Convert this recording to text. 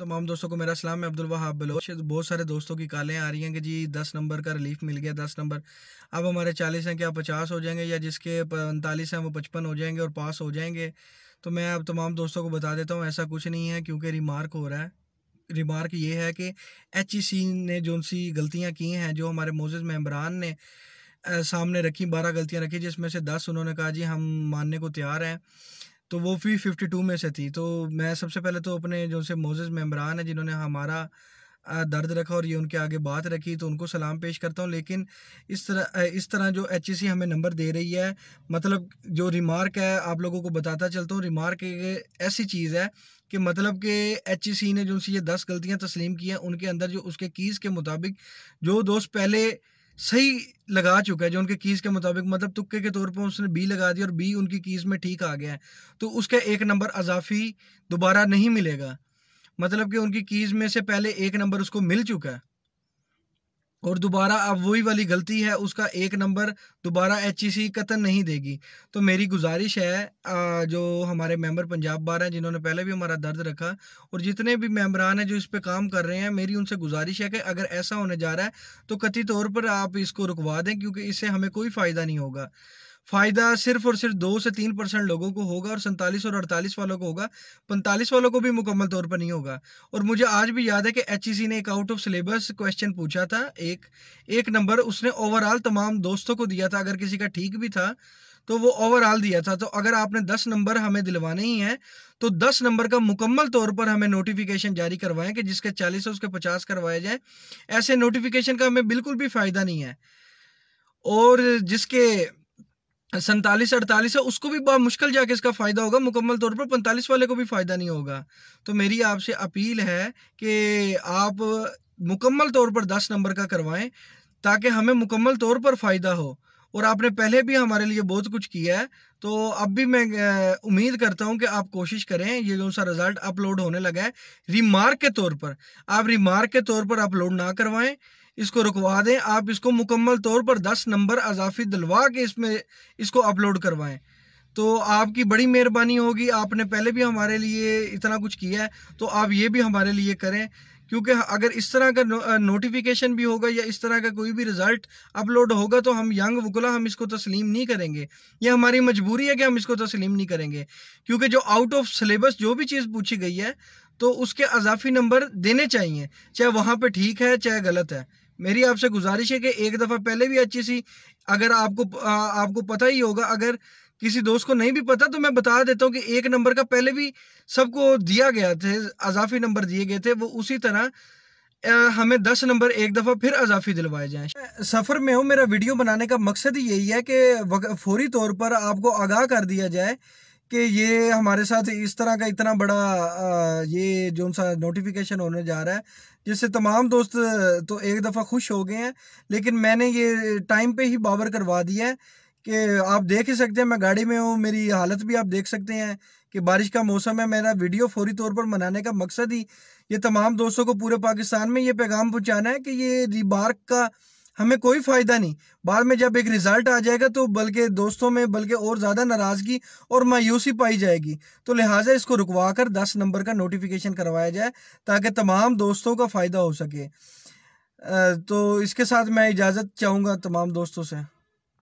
तमाम दोस्तों को मेरा सलाम है अब्दुल वहाब बलोच बहुत सारे दोस्तों की कालें आ रही हैं कि जी दस नंबर का रिलीफ मिल गया दस नंबर अब हमारे चालीस हैं क्या पचास हो जाएंगे या जिसके पैंतालीस हैं वो पचपन हो जाएंगे और पास हो जाएंगे तो मैं अब तमाम दोस्तों को बता देता हूँ ऐसा कुछ नहीं है क्योंकि रिमार्क हो रहा है रिमार्क ये है कि एच e ने जो सी गलतियाँ की हैं जो हमारे मोजिज़ मम्बरान ने सामने रखी बारह गलतियाँ रखी जिसमें से दस उन्होंने कहा जी हम मानने को तैयार हैं तो वो भी फिफ्टी टू में से थी तो मैं सबसे पहले तो अपने जो से मोजेज मेम्बरान है जिन्होंने हमारा दर्द रखा और ये उनके आगे बात रखी तो उनको सलाम पेश करता हूँ लेकिन इस तरह इस तरह जो एच e हमें नंबर दे रही है मतलब जो रिमार्क है आप लोगों को बताता चलता हूँ रिमार्क ऐसी चीज़ है कि मतलब कि एच e ने जो ये दस गलतियाँ तस्लीम की हैं उनके अंदर जो उसके कीज़ के मुताबिक जो दोस्त पहले सही लगा चुका है जो उनके कीज़ के मुताबिक मतलब तुक्के के तौर पर उसने बी लगा दिया और बी उनकी कीज़ में ठीक आ गया है तो उसका एक नंबर अजाफी दोबारा नहीं मिलेगा मतलब कि उनकी कीज़ में से पहले एक नंबर उसको मिल चुका है और दोबारा अब वही वाली गलती है उसका एक नंबर दोबारा एच ई e कतन नहीं देगी तो मेरी गुजारिश है जो हमारे मेंबर पंजाब बार हैं जिन्होंने पहले भी हमारा दर्द रखा और जितने भी मेंबरान हैं जो इस पे काम कर रहे हैं मेरी उनसे गुजारिश है कि अगर ऐसा होने जा रहा है तो कथित तौर पर आप इसको रुकवा दें क्योंकि इससे हमें कोई फ़ायदा नहीं होगा फायदा सिर्फ और सिर्फ दो से तीन परसेंट लोगों को होगा और सैंतालीस और अड़तालीस वालों को होगा पैंतालीस वालों को भी मुकम्मल तौर पर नहीं होगा और मुझे आज भी याद है कि एच e ने एक आउट ऑफ सिलेबस क्वेश्चन पूछा था एक एक नंबर उसने ओवरऑल तमाम दोस्तों को दिया था अगर किसी का ठीक भी था तो वो ओवरऑल दिया था तो अगर आपने दस नंबर हमें दिलवाने ही हैं तो दस नंबर का मुकम्मल तौर पर हमें नोटिफिकेशन जारी करवाएं कि जिसके चालीस उसके पचास करवाए जाए ऐसे नोटिफिकेशन का हमें बिल्कुल भी फ़ायदा नहीं है और जिसके सैतालीस अड़तालीस है उसको भी बहुत मुश्किल जाके इसका फ़ायदा होगा मुकम्मल तौर पर पैंतालीस वाले को भी फ़ायदा नहीं होगा तो मेरी आपसे अपील है कि आप मुकम्मल तौर पर दस नंबर का करवाएं ताकि हमें मुकम्मल तौर पर फ़ायदा हो और आपने पहले भी हमारे लिए बहुत कुछ किया है तो अब भी मैं उम्मीद करता हूं कि आप कोशिश करें ये जो सा रिज़ल्ट अपलोड होने लगा है रिमार्क के तौर पर आप रिमार्क के तौर पर अपलोड ना करवाएं इसको रुकवा दें आप इसको मुकम्मल तौर पर दस नंबर अजाफी दिलवा के इसमें इसको अपलोड करवाएं तो आपकी बड़ी मेहरबानी होगी आपने पहले भी हमारे लिए इतना कुछ किया है तो आप ये भी हमारे लिए करें क्योंकि अगर इस तरह का नोटिफिकेशन भी होगा या इस तरह का कोई भी रिजल्ट अपलोड होगा तो हम यंग वकला हम इसको तस्लीम नहीं करेंगे ये हमारी मजबूरी है कि हम इसको तस्लीम नहीं करेंगे क्योंकि जो आउट ऑफ सिलेबस जो भी चीज़ पूछी गई है तो उसके अजाफी नंबर देने चाहिए चाहे वहाँ पर ठीक है चाहे गलत है मेरी आपसे गुजारिश है कि एक दफ़ा पहले भी अच्छी सी अगर आपको आ, आपको पता ही होगा अगर किसी दोस्त को नहीं भी पता तो मैं बता देता हूँ कि एक नंबर का पहले भी सबको दिया गया थे अजाफी नंबर दिए गए थे वो उसी तरह हमें दस नंबर एक दफ़ा फिर अजाफी दिलवाए जाएं सफ़र में हो मेरा वीडियो बनाने का मकसद ही यही है कि फौरी तौर पर आपको आगाह कर दिया जाए कि ये हमारे साथ इस तरह का इतना बड़ा ये जो सा नोटिफिकेशन होने जा रहा है जिससे तमाम दोस्त तो एक दफ़ा खुश हो गए हैं लेकिन मैंने ये टाइम पे ही बावर करवा दिया है कि आप देख ही सकते हैं मैं गाड़ी में हूँ मेरी हालत भी आप देख सकते हैं कि बारिश का मौसम है मेरा वीडियो फौरी तौर पर मनाने का मकसद ही ये तमाम दोस्तों को पूरे पाकिस्तान में ये पैगाम पहुँचाना है कि ये रिबार्क का हमें कोई फ़ायदा नहीं बाद में जब एक रिज़ल्ट आ जाएगा तो बल्कि दोस्तों में बल्कि और ज़्यादा नाराज़गी और मायूसी पाई जाएगी तो लिहाजा इसको रुकवा कर दस नंबर का नोटिफिकेशन करवाया जाए ताकि तमाम दोस्तों का फ़ायदा हो सके तो इसके साथ मैं इजाज़त चाहूँगा तमाम दोस्तों से